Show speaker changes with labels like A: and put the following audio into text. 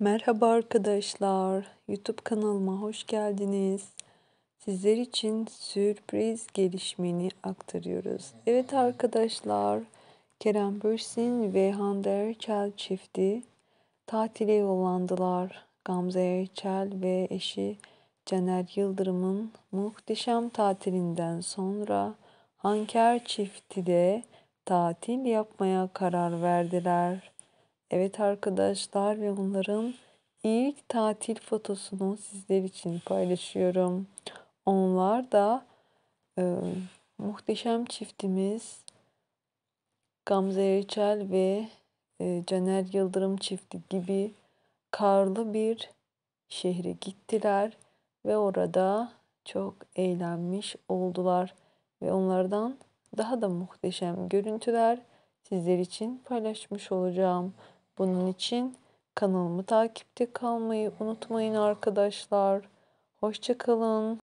A: Merhaba arkadaşlar. YouTube kanalıma hoş geldiniz. Sizler için sürpriz gelişmeni aktarıyoruz. Evet arkadaşlar, Kerem Bürsin ve Hande Erçel çifti tatile yollandılar. Gamze Erçel ve eşi Caner Yıldırım'ın muhteşem tatilinden sonra Hanker çifti de tatil yapmaya karar verdiler. Evet arkadaşlar ve onların ilk tatil fotosunu sizler için paylaşıyorum. Onlar da e, muhteşem çiftimiz Gamze Erçel ve e, Caner Yıldırım çifti gibi karlı bir şehre gittiler ve orada çok eğlenmiş oldular ve onlardan daha da muhteşem görüntüler sizler için paylaşmış olacağım. Bunun için kanalımı takipte kalmayı unutmayın arkadaşlar. Hoşçakalın.